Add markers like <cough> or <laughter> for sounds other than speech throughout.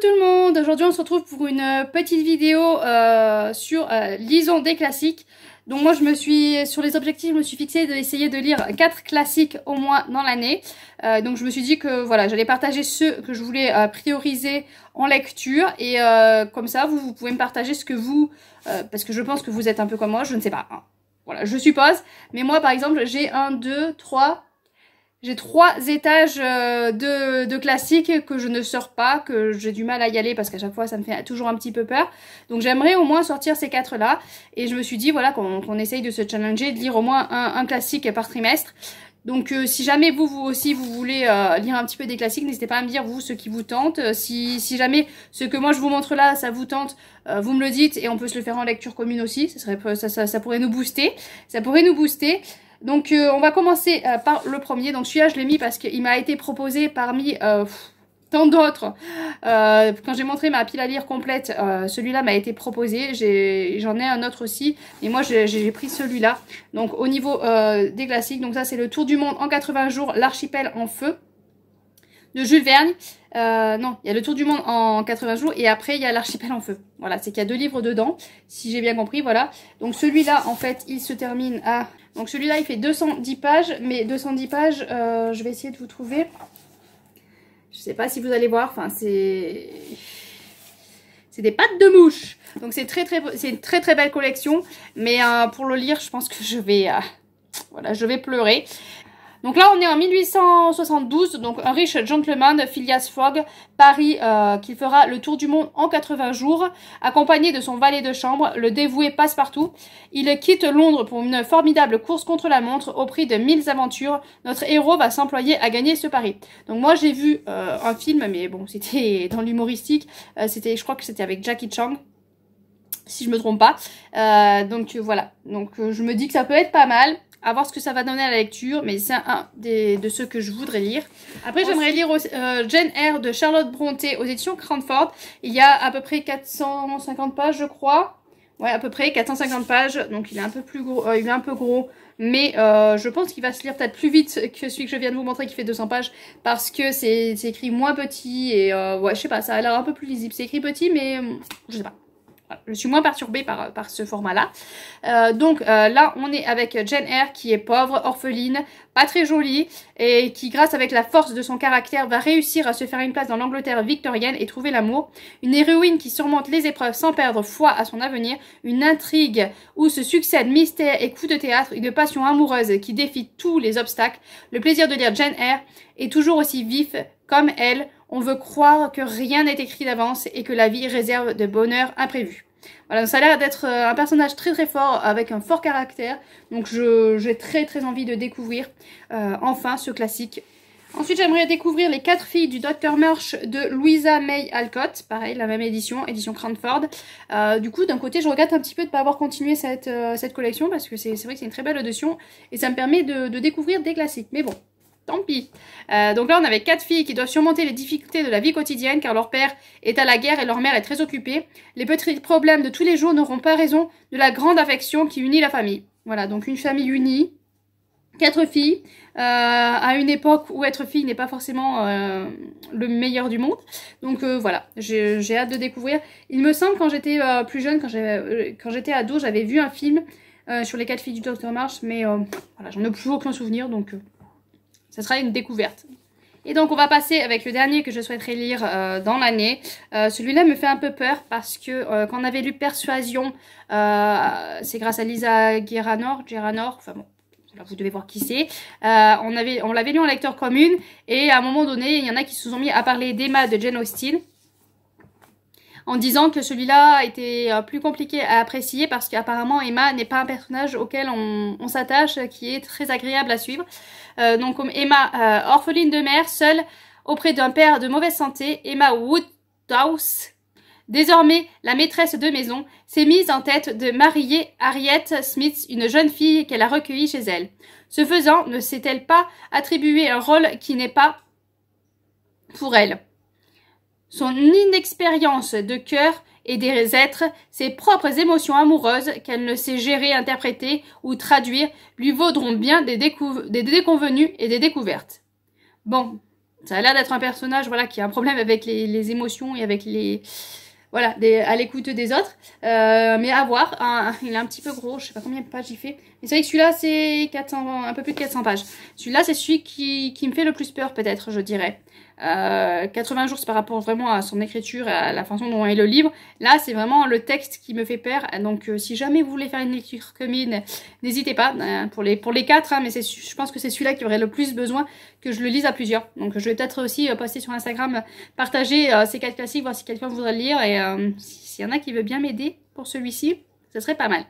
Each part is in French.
tout le monde Aujourd'hui on se retrouve pour une euh, petite vidéo euh, sur euh, lisons des classiques. Donc moi je me suis, sur les objectifs, je me suis fixé d'essayer de lire quatre classiques au moins dans l'année. Euh, donc je me suis dit que voilà, j'allais partager ceux que je voulais prioriser en lecture. Et comme ça vous, vous, pouvez me partager ce que vous, parce que je pense que vous êtes un peu comme moi, je ne sais pas. Hein. Voilà, je suppose. Mais moi par exemple j'ai un, 2, 3, j'ai trois étages euh, de, classiques que je ne sors pas, que j'ai du mal à y aller parce qu'à chaque fois ça me fait toujours un petit peu peur. Donc j'aimerais au moins sortir ces quatre-là. Et je me suis dit voilà qu'on essaye de se challenger, de lire au moins un, un classique par trimestre. Donc euh, si jamais vous, vous aussi vous voulez euh, lire un petit peu des classiques, n'hésitez pas à me dire vous ce qui vous tente. si, jamais ce que moi je vous montre là, ça vous tente, vous me le dites et on peut se le faire en lecture commune aussi. Ça, serait, ça pourrait nous booster. Ça pourrait nous booster. Donc euh, on va commencer euh, par le premier. Donc celui-là je l'ai mis parce qu'il m'a été proposé parmi euh, tant d'autres. quand j'ai montré ma pile à lire complète, celui-là m'a été proposé. J'en ai, un autre aussi. Et moi j'ai pris celui-là. Donc au niveau des classiques, donc ça c'est le Tour du Monde en 80 jours, l'archipel en feu de Jules Verne. non, il y a le Tour du Monde en 80 jours et après il y a l'archipel en feu. Voilà, c'est qu'il y a deux livres dedans, si j'ai bien compris, voilà. Donc celui-là, en fait, il se termine à, donc celui-là, il fait 210 pages, mais 210 pages, euh, je vais essayer de vous trouver. Je ne sais pas si vous allez voir, enfin c'est... C'est des pattes de mouche Donc c'est très très, c'est une très très belle collection, mais euh, pour le lire, je pense que je vais... Euh, voilà, je vais pleurer. Donc là, on est en 1872, donc un riche gentleman, Phileas Fogg, Paris euh, qu'il fera le tour du monde en 80 jours, accompagné de son valet de chambre, le dévoué passe partout. Il quitte Londres pour une formidable course contre la montre au prix de mille aventures. Notre héros va s'employer à gagner ce pari. Donc moi, j'ai vu euh, un film, mais bon, c'était dans l'humoristique. Euh, c'était, je crois que c'était avec Jackie Chan si je me trompe pas. Euh, donc voilà. Donc euh, je me dis que ça peut être pas mal à voir ce que ça va donner à la lecture, mais c'est un des, de ceux que je voudrais lire. Après, j'aimerais lire euh, Jane Eyre de Charlotte Bronté aux éditions Cranford. Il y a à peu près 450 pages, je crois. Ouais, à peu près 450 pages, donc il est un peu plus gros, euh, il est un peu gros, mais euh, je pense qu'il va se lire peut-être plus vite que celui que je viens de vous montrer qui fait 200 pages, parce que c'est écrit moins petit, et euh, ouais, je sais pas, ça a l'air un peu plus lisible, c'est écrit petit, mais je sais pas je suis moins perturbée par, par ce format-là. Euh, donc euh, là, on est avec Jen Eyre qui est pauvre, orpheline, pas très jolie, et qui, grâce avec la force de son caractère, va réussir à se faire une place dans l'Angleterre victorienne et trouver l'amour. Une héroïne qui surmonte les épreuves sans perdre foi à son avenir. Une intrigue où se succèdent mystères et coups de théâtre. Une passion amoureuse qui défie tous les obstacles. Le plaisir de lire Jen Eyre est toujours aussi vif comme elle on veut croire que rien n'est écrit d'avance et que la vie réserve de bonheur imprévu. Voilà, ça a l'air d'être euh, un personnage très très fort, avec un fort caractère, donc j'ai très très envie de découvrir euh, enfin ce classique. Ensuite j'aimerais découvrir Les Quatre filles du Dr Murch de Louisa May Alcott, pareil la même édition, édition Cranford. Euh, du coup d'un côté je regrette un petit peu de ne pas avoir continué cette, cette collection parce que c'est vrai que c'est une très belle audition, et ça me permet de découvrir des classiques, mais bon Tant pis. Euh, donc là, on avait quatre filles qui doivent surmonter les difficultés de la vie quotidienne car leur père est à la guerre et leur mère est très occupée. Les petits problèmes de tous les jours n'auront pas raison de la grande affection qui unit la famille. Voilà, donc une famille unie, quatre filles, euh, à une époque où être fille n'est pas forcément euh, le meilleur du monde. Donc voilà, j'ai hâte de découvrir. Il me semble quand j'étais plus jeune, quand j'étais ado, j'avais vu un film sur les quatre filles du Dr Marsh, mais voilà, j'en ai plus aucun souvenir, donc... Ce sera une découverte. Et donc on va passer avec le dernier que je souhaiterais lire euh, dans l'année. Euh, celui-là me fait un peu peur parce que euh, quand on avait lu Persuasion, c'est grâce à Lisa Geranor, enfin bon, vous devez voir qui c'est. on l'avait on lu en lecteur commune et à un moment donné, il y en a qui se sont mis à parler d'Emma de Jane Austen en disant que celui-là était euh, plus compliqué à apprécier parce qu'apparemment Emma n'est pas un personnage auquel on, s'attache, qui est très agréable à suivre. Euh, donc Emma, euh, orpheline de mère, seule, auprès d'un père de mauvaise santé, Emma Woodhouse, désormais la maîtresse de maison, s'est mise en tête de marier Harriet Smith, une jeune fille qu'elle a recueillie chez elle. Ce faisant, ne s'est-elle pas attribué un rôle qui n'est pas pour elle son inexpérience de cœur et des êtres, ses propres émotions amoureuses qu'elle ne sait gérer, interpréter ou traduire, lui vaudront bien des, des déconvenues et des découvertes. Bon, ça a l'air d'être un personnage voilà, qui a un problème avec les, émotions et avec les... Voilà, des, à l'écoute des autres. Euh, mais à voir, hein, <laughs> il est un petit peu gros, je sais pas combien de pages il fait. Mais c'est vrai que celui-là, c'est un peu plus de 400 pages. Celui-là, c'est celui qui, qui me fait le plus peur, peut-être, je dirais euh, 80 jours, c'est par rapport vraiment à son écriture, à la façon dont est le livre. Là, c'est vraiment le texte qui me fait peur. Donc, euh, si jamais vous voulez faire une lecture commune, n'hésitez pas. Hein, pour, les, pour les quatre, hein, mais je pense que c'est celui-là qui aurait le plus besoin que je le lise à plusieurs. Donc, je vais peut-être aussi euh, poster sur Instagram, partager euh, ces quatre classiques, voir si quelqu'un voudrait le lire. Et s'il y en a qui veut bien m'aider pour celui-ci, ce serait pas mal.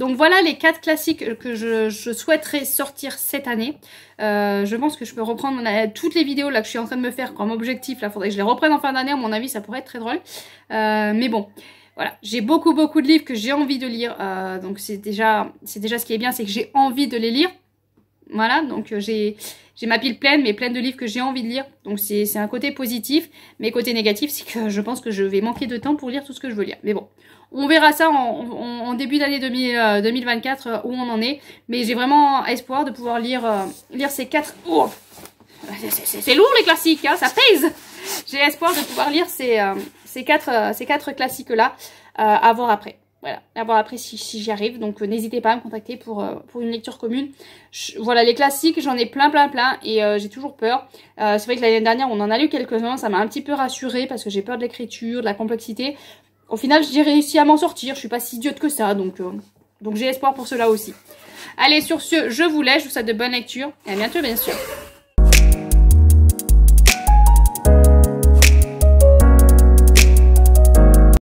Donc voilà les quatre classiques euh, que je, souhaiterais sortir cette année. Euh, je pense que je peux reprendre toutes les vidéos là que je suis en train de me faire comme objectif. Là, faudrait que je les reprenne en fin d'année. À mon avis, ça pourrait être très drôle. Euh, mais bon, voilà, j'ai beaucoup beaucoup de livres que j'ai envie de lire. donc c'est déjà, c'est déjà ce qui est bien, c'est que j'ai envie de les lire. Voilà, donc j'ai j'ai ma pile pleine, mais pleine de livres que j'ai envie de lire. Donc c'est un côté positif. Mais côté négatif, c'est que je pense que je vais manquer de temps pour lire tout ce que je veux lire. Mais bon, on verra ça en, début d'année 2024 euh, euh, où on en est. Mais j'ai vraiment espoir de pouvoir lire, euh, lire ces quatre... Oh. c'est lourd les classiques, hein, ça pèse J'ai espoir de pouvoir lire ces, quatre, ces quatre classiques-là à voir après voilà, à voir après si, j'y arrive. Donc n'hésitez pas à me contacter pour, pour une lecture commune. voilà, les classiques, j'en ai plein, plein, plein et j'ai toujours peur. c'est vrai que l'année dernière, on en a lu quelques-uns, ça m'a un petit peu rassurée parce que j'ai peur de l'écriture, de la complexité. Au final, j'ai réussi à m'en sortir. Je suis pas si idiote que ça, donc, euh, donc j'ai espoir pour cela aussi. Allez, sur ce, je vous laisse. Je vous souhaite de bonnes lectures. Et à bientôt, bien sûr.